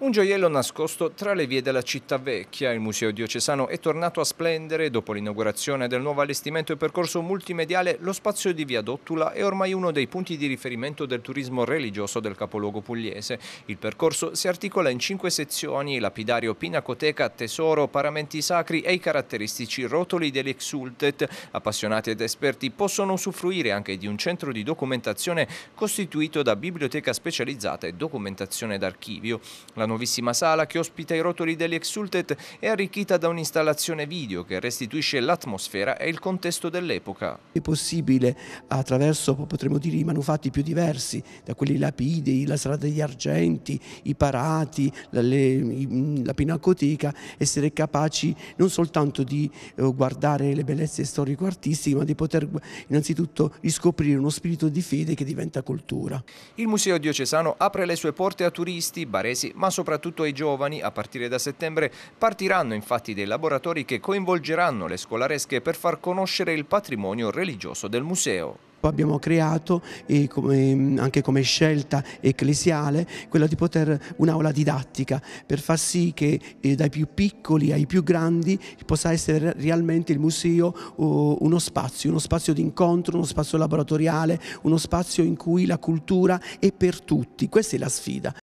Un gioiello nascosto tra le vie della città vecchia, il Museo Diocesano è tornato a splendere dopo l'inaugurazione del nuovo allestimento e percorso multimediale, lo spazio di via Dottula è ormai uno dei punti di riferimento del turismo religioso del capoluogo pugliese. Il percorso si articola in cinque sezioni, lapidario, pinacoteca, tesoro, paramenti sacri e i caratteristici rotoli dell'exultet. Appassionati ed esperti possono usufruire anche di un centro di documentazione costituito da biblioteca specializzata e documentazione d'archivio. La nuovissima sala che ospita i rotoli dell'Exultet è arricchita da un'installazione video che restituisce l'atmosfera e il contesto dell'epoca. È possibile attraverso, potremmo dire, i manufatti più diversi, da quelli lapidi, la strada degli argenti, i parati, la, le, mm, la pinacoteca, essere capaci non soltanto di eh, guardare le bellezze storico-artistiche, ma di poter innanzitutto riscoprire uno spirito di fede che diventa cultura. Il Museo Diocesano apre le sue porte a turisti, baresi, ma soprattutto soprattutto ai giovani. A partire da settembre partiranno infatti dei laboratori che coinvolgeranno le scolaresche per far conoscere il patrimonio religioso del museo. Abbiamo creato anche come scelta ecclesiale quella di poter un'aula didattica per far sì che eh, dai più piccoli ai più grandi possa essere realmente il museo uno spazio, uno spazio di incontro, uno spazio laboratoriale, uno spazio in cui la cultura è per tutti. Questa è la sfida.